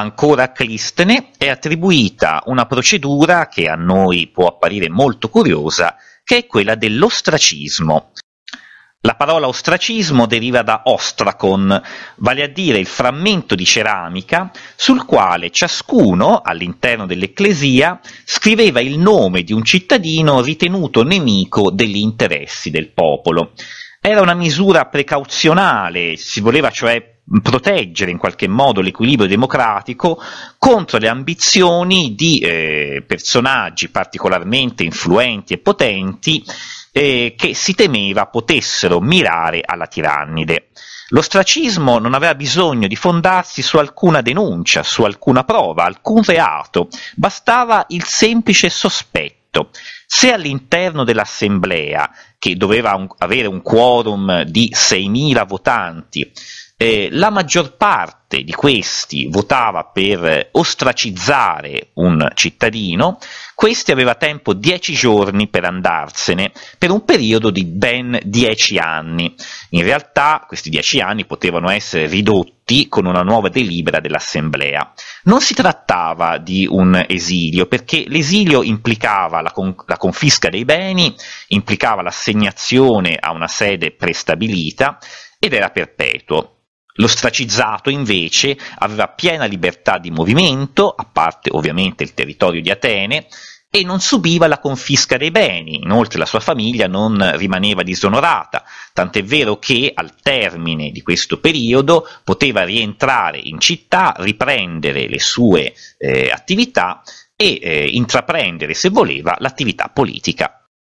Ancora a Clistene, è attribuita una procedura che a noi può apparire molto curiosa, che è quella dell'ostracismo. La parola ostracismo deriva da ostracon, vale a dire il frammento di ceramica sul quale ciascuno, all'interno dell'ecclesia, scriveva il nome di un cittadino ritenuto nemico degli interessi del popolo. Era una misura precauzionale, si voleva cioè proteggere in qualche modo l'equilibrio democratico contro le ambizioni di eh, personaggi particolarmente influenti e potenti eh, che si temeva potessero mirare alla tirannide. L'ostracismo non aveva bisogno di fondarsi su alcuna denuncia, su alcuna prova, alcun reato, bastava il semplice sospetto detto, se all'interno dell'assemblea, che doveva un, avere un quorum di 6.000 votanti, eh, la maggior parte di questi votava per ostracizzare un cittadino, questi aveva tempo 10 giorni per andarsene, per un periodo di ben 10 anni. In realtà questi 10 anni potevano essere ridotti con una nuova delibera dell'Assemblea. Non si trattava di un esilio, perché l'esilio implicava la, con- la confisca dei beni, implicava l'assegnazione a una sede prestabilita ed era perpetuo. L'ostracizzato invece aveva piena libertà di movimento, a parte ovviamente il territorio di Atene, e non subiva la confisca dei beni, inoltre la sua famiglia non rimaneva disonorata, tant'è vero che al termine di questo periodo poteva rientrare in città, riprendere le sue eh, attività e eh, intraprendere, se voleva, l'attività politica.